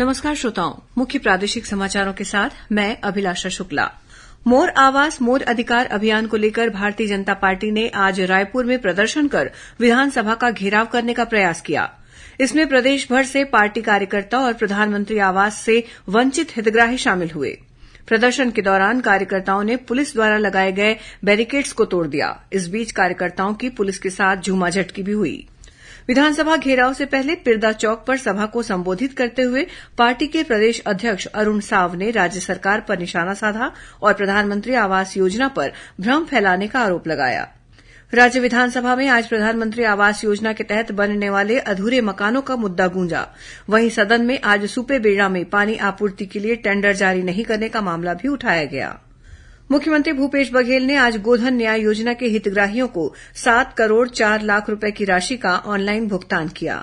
नमस्कार श्रोताओं मुख्य प्रादेशिक समाचारों के साथ मैं अभिलाषा शुक्ला मोर आवास मोर अधिकार अभियान को लेकर भारतीय जनता पार्टी ने आज रायपुर में प्रदर्शन कर विधानसभा का घेराव करने का प्रयास किया इसमें प्रदेशभर से पार्टी कार्यकर्ता और प्रधानमंत्री आवास से वंचित हितग्राही शामिल हुए प्रदर्शन के दौरान कार्यकर्ताओं ने पुलिस द्वारा लगाए गए बैरिकेड्स को तोड़ दिया इस बीच कार्यकर्ताओं की पुलिस के साथ झूमाझटकी भी हुई विधानसभा घेराव से पहले पिरदा चौक पर सभा को संबोधित करते हुए पार्टी के प्रदेश अध्यक्ष अरूण साव ने राज्य सरकार पर निशाना साधा और प्रधानमंत्री आवास योजना पर भ्रम फैलाने का आरोप लगाया राज्य विधानसभा में आज प्रधानमंत्री आवास योजना के तहत बनने वाले अधूरे मकानों का मुद्दा गूंजा वहीं सदन में आज सुपे बेड़ा में पानी आपूर्ति के लिए टेंडर जारी नहीं करने का मामला भी उठाया गया मुख्यमंत्री भूपेश बघेल ने आज गोधन न्याय योजना के हितग्राहियों को सात करोड़ चार लाख रूपये की राशि का ऑनलाइन भुगतान किया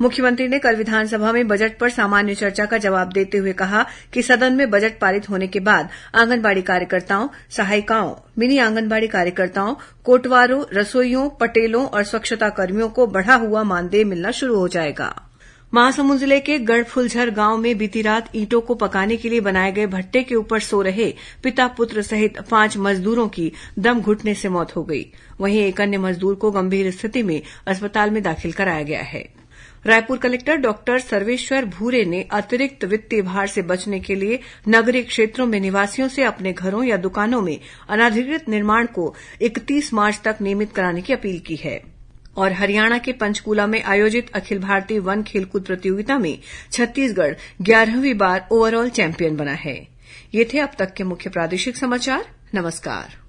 मुख्यमंत्री ने कल विधानसभा में बजट पर सामान्य चर्चा का जवाब देते हुए कहा कि सदन में बजट पारित होने के बाद आंगनबाड़ी कार्यकर्ताओं सहायिकाओं मिनी आंगनबाड़ी कार्यकर्ताओं कोटवारों रसोइयों पटेलों और स्वच्छताकर्मियों को बढ़ा हुआ मानदेय मिलना शुरू हो जाएगा महासमुंद जिले के गढ़फुलझर गांव में बीती रात ईंटों को पकाने के लिए बनाए गए भट्टे के ऊपर सो रहे पिता पुत्र सहित पांच मजदूरों की दम घुटने से मौत हो गई वहीं एक अन्य मजदूर को गंभीर स्थिति में अस्पताल में दाखिल कराया गया है रायपुर कलेक्टर डॉक्टर सर्वेश्वर भूरे ने अतिरिक्त वित्तीय भार से बचने के लिए नगरीय क्षेत्रों में निवासियों से अपने घरों या दुकानों में अनाधिकृत निर्माण को इकतीस मार्च तक नियमित कराने की अपील की है और हरियाणा के पंचकूला में आयोजित अखिल भारतीय वन खेलकूद प्रतियोगिता में छत्तीसगढ़ ग्यारहवीं बार ओवरऑल चैंपियन बना है